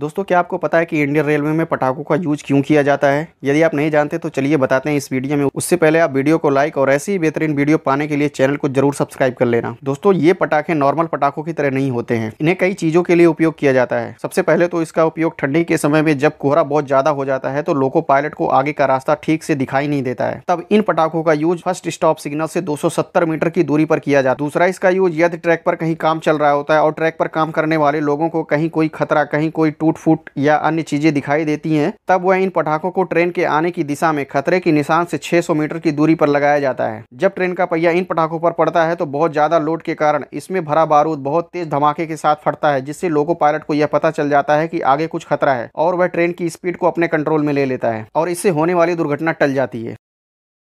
दोस्तों क्या आपको पता है कि इंडियन रेलवे में पटाखों का यूज क्यों किया जाता है यदि आप नहीं जानते तो चलिए बताते हैं इस वीडियो में उससे पहले आप वीडियो को लाइक और ऐसी ही बेहतरीन वीडियो पाने के लिए चैनल को जरूर सब्सक्राइब कर लेना दोस्तों ये पटाखे नॉर्मल पटाखों की तरह नहीं होते हैं इन्हें कई चीजों के लिए उपयोग किया जाता है सबसे पहले तो इसका उपयोग ठंडी के समय में जब कोहरा बहुत ज्यादा हो जाता है तो लोको पायलट को आगे का रास्ता ठीक से दिखाई नहीं देता है तब इन पटाखों का यूज फर्स्ट स्टॉप सिग्नल से दो मीटर की दूरी पर किया जाता है दूसरा इसका यूज यदि ट्रैक पर कहीं काम चल रहा होता है और ट्रैक पर काम करने वाले लोगों को कहीं कोई खतरा कहीं कोई टूट फूट या अन्य चीज़ें दिखाई देती हैं तब वह इन पटाखों को ट्रेन के आने की दिशा में खतरे के निशान से 600 मीटर की दूरी पर लगाया जाता है जब ट्रेन का पहिया इन पटाखों पर पड़ता है तो बहुत ज़्यादा लोड के कारण इसमें भरा बारूद बहुत तेज धमाके के साथ फटता है जिससे लोको पायलट को यह पता चल जाता है की आगे कुछ खतरा है और वह ट्रेन की स्पीड को अपने कंट्रोल में ले लेता है और इससे होने वाली दुर्घटना टल जाती है